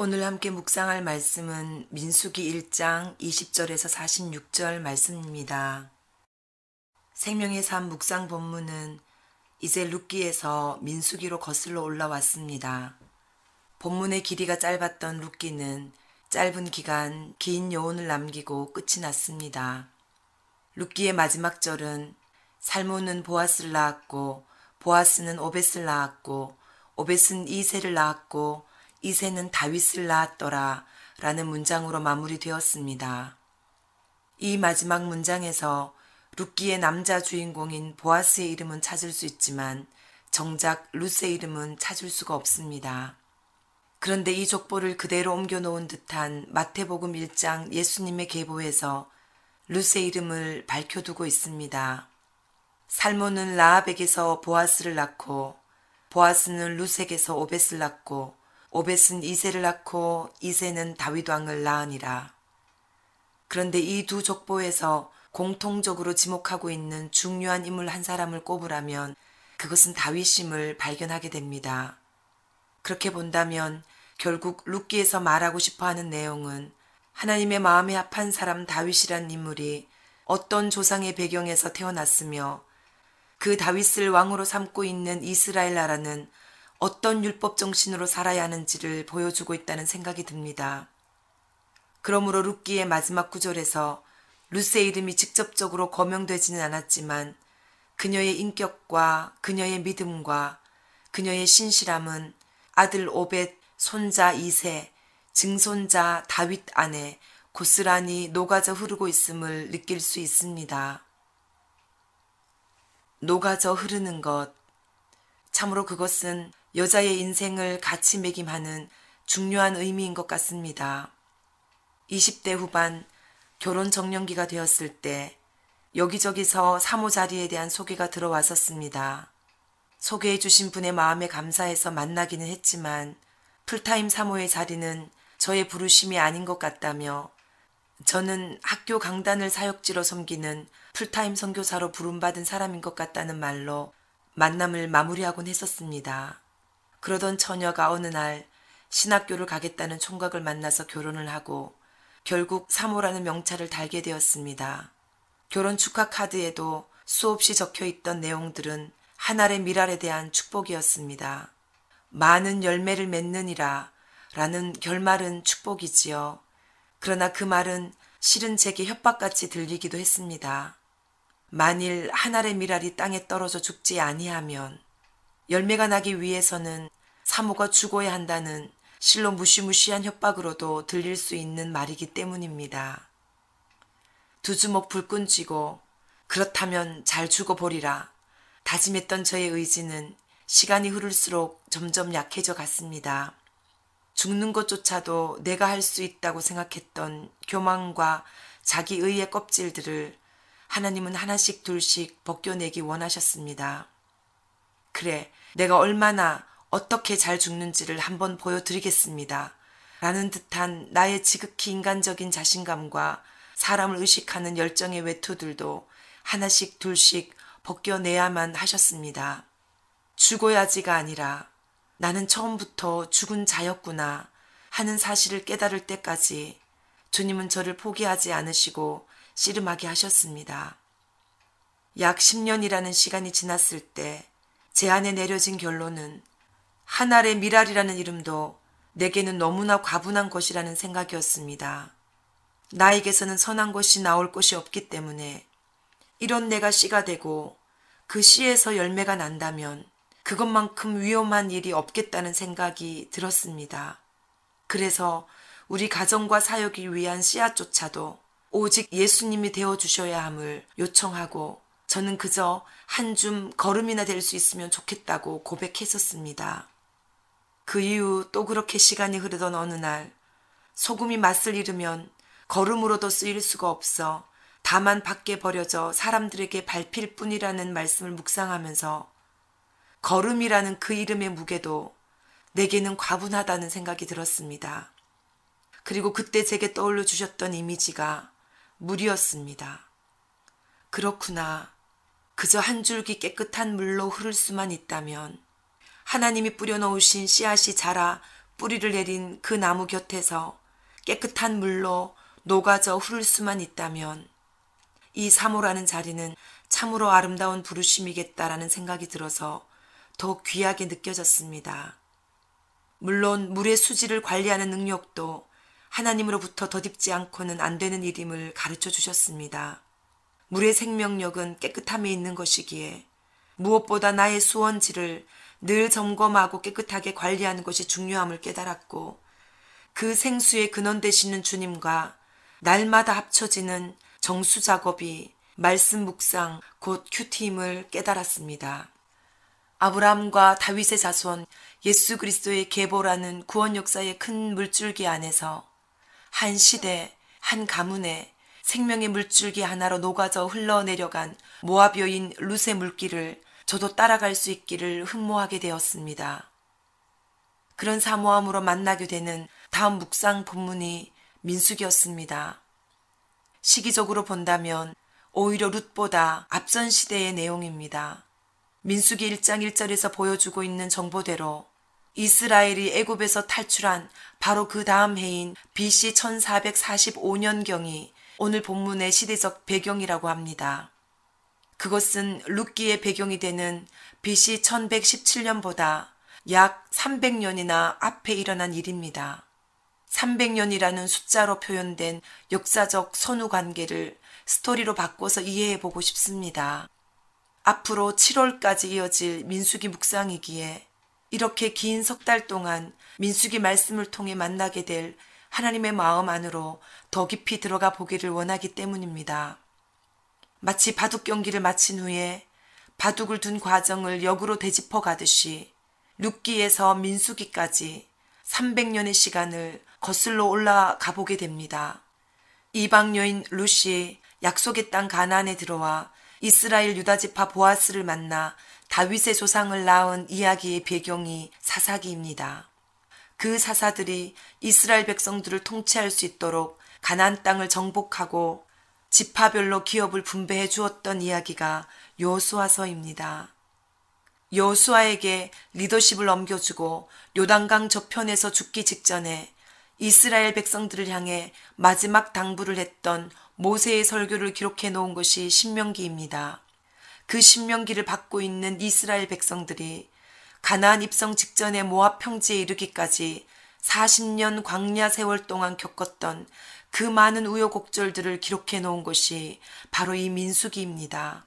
오늘 함께 묵상할 말씀은 민수기 1장 20절에서 46절 말씀입니다. 생명의 삶 묵상 본문은 이제 룻기에서 민수기로 거슬러 올라왔습니다. 본문의 길이가 짧았던 룻기는 짧은 기간 긴 여운을 남기고 끝이 났습니다. 룻기의 마지막 절은 살몬는 보아스를 낳았고 보아스는 오벳을 낳았고 오벳은 이세를 낳았고 이새는 다윗을 낳았더라 라는 문장으로 마무리되었습니다. 이 마지막 문장에서 룻기의 남자 주인공인 보아스의 이름은 찾을 수 있지만 정작 루스의 이름은 찾을 수가 없습니다. 그런데 이 족보를 그대로 옮겨놓은 듯한 마태복음 1장 예수님의 계보에서 루스의 이름을 밝혀두고 있습니다. 살몬은 라합에게서 보아스를 낳고 보아스는 루스에게서 오벳을 낳고 오벳은 이세를 낳고 이세는 다윗 왕을 낳으니라. 그런데 이 두 족보에서 공통적으로 지목하고 있는 중요한 인물 한 사람을 꼽으라면 그것은 다윗임을 발견하게 됩니다. 그렇게 본다면 결국 룻기에서 말하고 싶어 하는 내용은 하나님의 마음에 합한 사람 다윗이란 인물이 어떤 조상의 배경에서 태어났으며 그 다윗을 왕으로 삼고 있는 이스라엘 나라는 어떤 율법 정신으로 살아야 하는지를 보여주고 있다는 생각이 듭니다. 그러므로 룻기의 마지막 구절에서 루스의 이름이 직접적으로 거명되지는 않았지만 그녀의 인격과 그녀의 믿음과 그녀의 신실함은 아들 오벳, 손자 이세, 증손자 다윗 안에 고스란히 녹아져 흐르고 있음을 느낄 수 있습니다. 녹아져 흐르는 것. 참으로 그것은 여자의 인생을 같이 매김하는 중요한 의미인 것 같습니다. 20대 후반 결혼 정년기가 되었을 때 여기저기서 사모 자리에 대한 소개가 들어왔었습니다. 소개해 주신 분의 마음에 감사해서 만나기는 했지만 풀타임 사모의 자리는 저의 부르심이 아닌 것 같다며 저는 학교 강단을 사역지로 섬기는 풀타임 선교사로 부름받은 사람인 것 같다는 말로 만남을 마무리하곤 했었습니다. 그러던 처녀가 어느 날 신학교를 가겠다는 총각을 만나서 결혼을 하고 결국 사모라는 명찰을 달게 되었습니다. 결혼 축하 카드에도 수없이 적혀 있던 내용들은 한 알의 미랄에 대한 축복이었습니다. 많은 열매를 맺느니라 라는 결말은 축복이지요. 그러나 그 말은 실은 제게 협박같이 들리기도 했습니다. 만일 한 알의 미랄이 땅에 떨어져 죽지 아니하면 열매가 나기 위해서는 사모가 죽어야 한다는 실로 무시무시한 협박으로도 들릴 수 있는 말이기 때문입니다. 두 주먹 불끈 쥐고 그렇다면 잘 죽어보리라 다짐했던 저의 의지는 시간이 흐를수록 점점 약해져 갔습니다. 죽는 것조차도 내가 할 수 있다고 생각했던 교만과 자기의의 껍질들을 하나님은 하나씩 둘씩 벗겨내기 원하셨습니다. 그래, 내가 얼마나 어떻게 잘 죽는지를 한번 보여드리겠습니다. 라는 듯한 나의 지극히 인간적인 자신감과 사람을 의식하는 열정의 외투들도 하나씩 둘씩 벗겨내야만 하셨습니다. 죽어야지가 아니라 나는 처음부터 죽은 자였구나 하는 사실을 깨달을 때까지 주님은 저를 포기하지 않으시고 씨름하게 하셨습니다. 약 10년이라는 시간이 지났을 때 제안에 내려진 결론은 한알의 미랄이라는 이름도 내게는 너무나 과분한 것이라는 생각이었습니다. 나에게서는 선한 것이 나올 것이 없기 때문에 이런 내가 씨가 되고 그 씨에서 열매가 난다면 그것만큼 위험한 일이 없겠다는 생각이 들었습니다. 그래서 우리 가정과 사역을 위한 씨앗조차도 오직 예수님이 되어 주셔야 함을 요청하고 저는 그저 한 줌 걸음이나 될 수 있으면 좋겠다고 고백했었습니다. 그 이후 또 그렇게 시간이 흐르던 어느 날 소금이 맛을 잃으면 걸음으로도 쓰일 수가 없어 다만 밖에 버려져 사람들에게 밟힐 뿐이라는 말씀을 묵상하면서 걸음이라는 그 이름의 무게도 내게는 과분하다는 생각이 들었습니다. 그리고 그때 제게 떠올려 주셨던 이미지가 물이었습니다. 그렇구나. 그저 한 줄기 깨끗한 물로 흐를 수만 있다면 하나님이 뿌려놓으신 씨앗이 자라 뿌리를 내린 그 나무 곁에서 깨끗한 물로 녹아져 흐를 수만 있다면 이 사모라는 자리는 참으로 아름다운 부르심이겠다라는 생각이 들어서 더 귀하게 느껴졌습니다. 물론 물의 수질을 관리하는 능력도 하나님으로부터 더딥지 않고는 안 되는 일임을 가르쳐 주셨습니다. 물의 생명력은 깨끗함에 있는 것이기에 무엇보다 나의 수원지를 늘 점검하고 깨끗하게 관리하는 것이 중요함을 깨달았고 그 생수의 근원 되시는 주님과 날마다 합쳐지는 정수 작업이 말씀 묵상 곧 큐티임을 깨달았습니다. 아브라함과 다윗의 자손 예수 그리스도의 계보라는 구원 역사의 큰 물줄기 안에서 한 시대, 한 가문에 생명의 물줄기 하나로 녹아져 흘러내려간 모압 여인 루세 물길을 저도 따라갈 수 있기를 흠모하게 되었습니다. 그런 사모함으로 만나게 되는 다음 묵상 본문이 민숙이었습니다. 시기적으로 본다면 오히려 룻보다 앞선 시대의 내용입니다. 민숙이 1장 1절에서 보여주고 있는 정보대로 이스라엘이 애굽에서 탈출한 바로 그 다음 해인 BC 1445년경이 오늘 본문의 시대적 배경이라고 합니다. 그것은 룻기의 배경이 되는 BC 1117년보다 약 300년이나 앞에 일어난 일입니다. 300년이라는 숫자로 표현된 역사적 선후 관계를 스토리로 바꿔서 이해해 보고 싶습니다. 앞으로 7월까지 이어질 민숙이 묵상이기에 이렇게 긴 석 달 동안 민숙이 말씀을 통해 만나게 될 하나님의 마음 안으로 더 깊이 들어가 보기를 원하기 때문입니다. 마치 바둑 경기를 마친 후에 바둑을 둔 과정을 역으로 되짚어 가듯이 룻기에서 민수기까지 300년의 시간을 거슬러 올라가 보게 됩니다. 이방 여인 루시 약속의 땅 가나안에 들어와 이스라엘 유다지파 보아스를 만나 다윗의 조상을 낳은 이야기의 배경이 사사기입니다. 그 사사들이 이스라엘 백성들을 통치할 수 있도록 가난 땅을 정복하고 지파별로 기업을 분배해 주었던 이야기가 요수아서입니다요수아에게 리더십을 넘겨주고 요단강 저편에서 죽기 직전에 이스라엘 백성들을 향해 마지막 당부를 했던 모세의 설교를 기록해 놓은 것이 신명기입니다. 그 신명기를 받고 있는 이스라엘 백성들이 가나안 입성 직전의 모압 평지에 이르기까지 40년 광야 세월 동안 겪었던 그 많은 우여곡절들을 기록해 놓은 것이 바로 이 민수기입니다.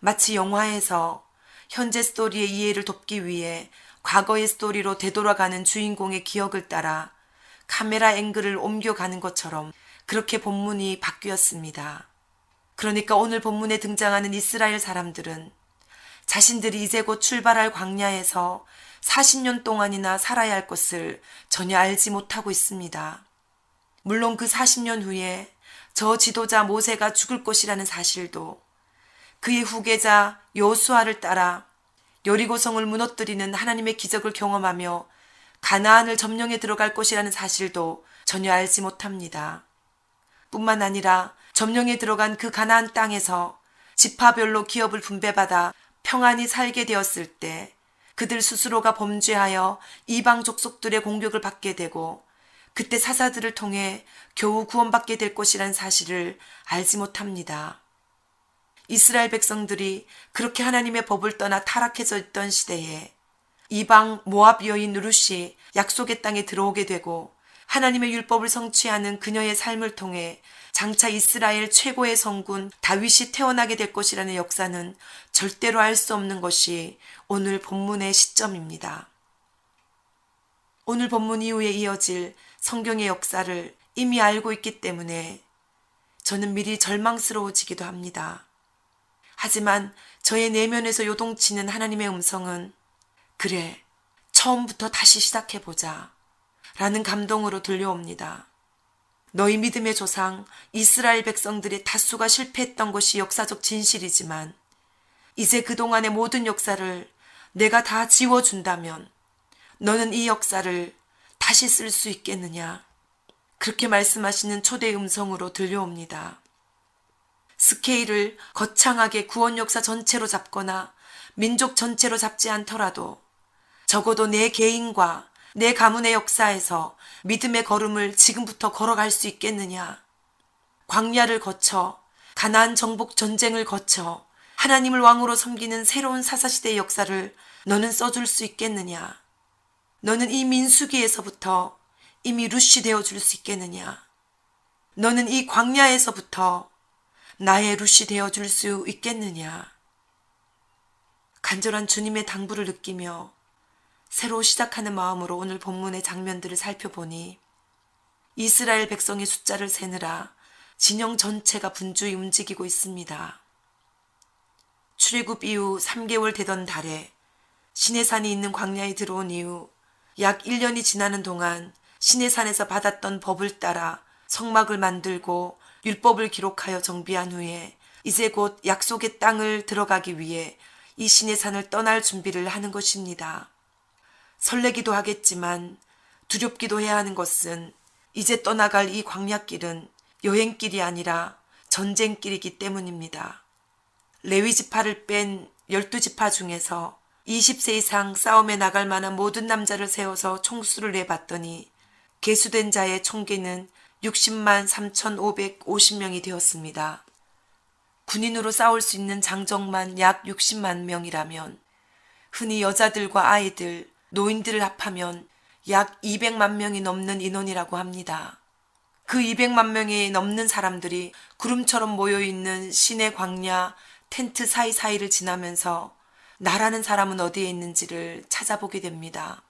마치 영화에서 현재 스토리의 이해를 돕기 위해 과거의 스토리로 되돌아가는 주인공의 기억을 따라 카메라 앵글을 옮겨가는 것처럼 그렇게 본문이 바뀌었습니다. 그러니까 오늘 본문에 등장하는 이스라엘 사람들은 자신들이 이제 곧 출발할 광야에서 40년 동안이나 살아야 할 것을 전혀 알지 못하고 있습니다. 물론 그 40년 후에 저 지도자 모세가 죽을 것이라는 사실도 그의 후계자 여수아를 따라 여리고성을 무너뜨리는 하나님의 기적을 경험하며 가나안을 점령해 들어갈 것이라는 사실도 전혀 알지 못합니다. 뿐만 아니라 점령에 들어간 그 가나안 땅에서 지파별로 기업을 분배받아 평안히 살게 되었을 때 그들 스스로가 범죄하여 이방 족속들의 공격을 받게 되고 그때 사사들을 통해 겨우 구원받게 될 것이란 사실을 알지 못합니다. 이스라엘 백성들이 그렇게 하나님의 법을 떠나 타락해져 있던 시대에 이방 모압 여인 루시 약속의 땅에 들어오게 되고 하나님의 율법을 성취하는 그녀의 삶을 통해 장차 이스라엘 최고의 성군 다윗이 태어나게 될 것이라는 역사는 절대로 알 수 없는 것이 오늘 본문의 시점입니다. 오늘 본문 이후에 이어질 성경의 역사를 이미 알고 있기 때문에 저는 미리 절망스러워지기도 합니다. 하지만 저의 내면에서 요동치는 하나님의 음성은 그래, 처음부터 다시 시작해보자. 라는 감동으로 들려옵니다. 너희 믿음의 조상 이스라엘 백성들의 다수가 실패했던 것이 역사적 진실이지만 이제 그동안의 모든 역사를 내가 다 지워준다면 너는 이 역사를 다시 쓸 수 있겠느냐? 그렇게 말씀하시는 초대 음성으로 들려옵니다. 스케일을 거창하게 구원 역사 전체로 잡거나 민족 전체로 잡지 않더라도 적어도 내 개인과 내 가문의 역사에서 믿음의 걸음을 지금부터 걸어갈 수 있겠느냐. 광야를 거쳐 가난 정복 전쟁을 거쳐 하나님을 왕으로 섬기는 새로운 사사시대의 역사를 너는 써줄 수 있겠느냐. 너는 이 민수기에서부터 이미 루시 되어줄 수 있겠느냐. 너는 이 광야에서부터 나의 루시 되어줄 수 있겠느냐. 간절한 주님의 당부를 느끼며 새로 시작하는 마음으로 오늘 본문의 장면들을 살펴보니 이스라엘 백성의 숫자를 세느라 진영 전체가 분주히 움직이고 있습니다. 출애굽 이후 3개월 되던 달에 시내산이 있는 광야에 들어온 이후 약 1년이 지나는 동안 시내산에서 받았던 법을 따라 성막을 만들고 율법을 기록하여 정비한 후에 이제 곧 약속의 땅을 들어가기 위해 이 시내산을 떠날 준비를 하는 것입니다. 설레기도 하겠지만 두렵기도 해야 하는 것은 이제 떠나갈 이 광야길은 여행길이 아니라 전쟁길이기 때문입니다. 레위지파를 뺀 12지파 중에서 20세 이상 싸움에 나갈 만한 모든 남자를 세워서 총수를 내봤더니 개수된 자의 총계는 60만 3,550명이 되었습니다. 군인으로 싸울 수 있는 장정만 약 60만 명이라면 흔히 여자들과 아이들, 노인들을 합하면 약 200만 명이 넘는 인원이라고 합니다. 그 200만 명이 넘는 사람들이 구름처럼 모여 있는 시내 광야 텐트 사이사이를 지나면서 나라는 사람은 어디에 있는지를 찾아보게 됩니다.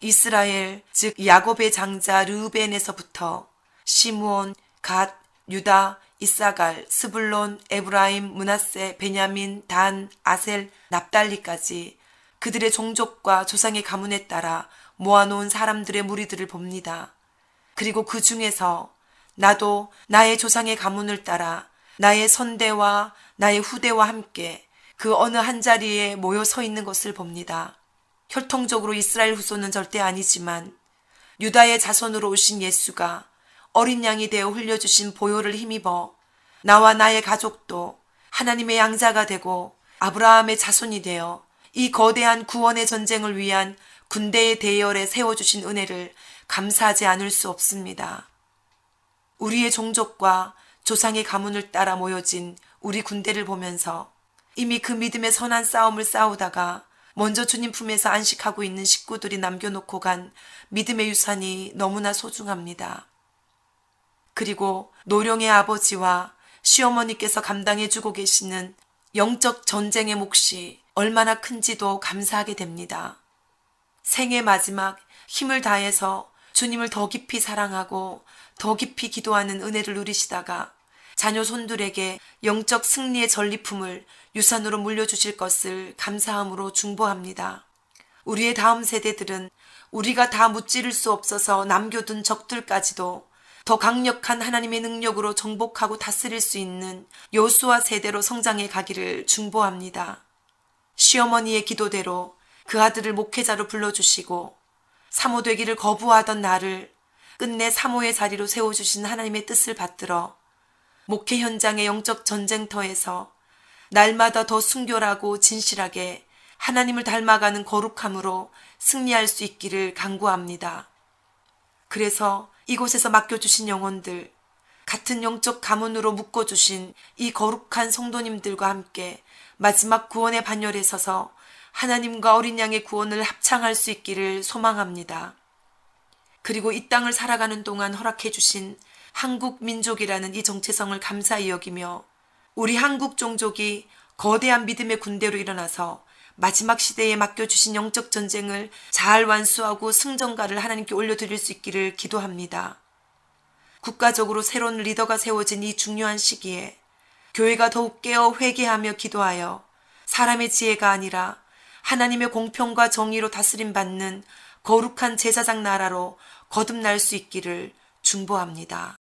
이스라엘, 즉 야곱의 장자 르벤에서부터 시므온, 갓, 유다, 이사갈, 스불론, 에브라임, 문하세, 베냐민, 단, 아셀, 납달리까지 그들의 종족과 조상의 가문에 따라 모아놓은 사람들의 무리들을 봅니다. 그리고 그 중에서 나도 나의 조상의 가문을 따라 나의 선대와 나의 후대와 함께 그 어느 한 자리에 모여 서 있는 것을 봅니다. 혈통적으로 이스라엘 후손은 절대 아니지만 유다의 자손으로 오신 예수가 어린 양이 되어 흘려주신 보혈을 힘입어 나와 나의 가족도 하나님의 양자가 되고 아브라함의 자손이 되어 이 거대한 구원의 전쟁을 위한 군대의 대열에 세워주신 은혜를 감사하지 않을 수 없습니다. 우리의 종족과 조상의 가문을 따라 모여진 우리 군대를 보면서 이미 그 믿음의 선한 싸움을 싸우다가 먼저 주님 품에서 안식하고 있는 식구들이 남겨놓고 간 믿음의 유산이 너무나 소중합니다. 그리고 노령의 아버지와 시어머니께서 감당해주고 계시는 영적 전쟁의 몫이 얼마나 큰지도 감사하게 됩니다. 생애 마지막 힘을 다해서 주님을 더 깊이 사랑하고 더 깊이 기도하는 은혜를 누리시다가 자녀 손들에게 영적 승리의 전리품을 유산으로 물려주실 것을 감사함으로 중보합니다. 우리의 다음 세대들은 우리가 다 무찌를 수 없어서 남겨둔 적들까지도 더 강력한 하나님의 능력으로 정복하고 다스릴 수 있는 요수와 세대로 성장해 가기를 중보합니다. 시어머니의 기도대로 그 아들을 목회자로 불러주시고 사모되기를 거부하던 나를 끝내 사모의 자리로 세워주신 하나님의 뜻을 받들어 목회 현장의 영적 전쟁터에서 날마다 더 순결하고 진실하게 하나님을 닮아가는 거룩함으로 승리할 수 있기를 간구합니다. 그래서 이곳에서 맡겨주신 영혼들, 같은 영적 가문으로 묶어주신 이 거룩한 성도님들과 함께 마지막 구원의 반열에 서서 하나님과 어린 양의 구원을 합창할 수 있기를 소망합니다. 그리고 이 땅을 살아가는 동안 허락해 주신 한국 민족이라는 이 정체성을 감사히 여기며 우리 한국 종족이 거대한 믿음의 군대로 일어나서 마지막 시대에 맡겨주신 영적 전쟁을 잘 완수하고 승전가를 하나님께 올려드릴 수 있기를 기도합니다. 국가적으로 새로운 리더가 세워진 이 중요한 시기에 교회가 더욱 깨어 회개하며 기도하여 사람의 지혜가 아니라 하나님의 공평과 정의로 다스림 받는 거룩한 제사장 나라로 거듭날 수 있기를 중보합니다.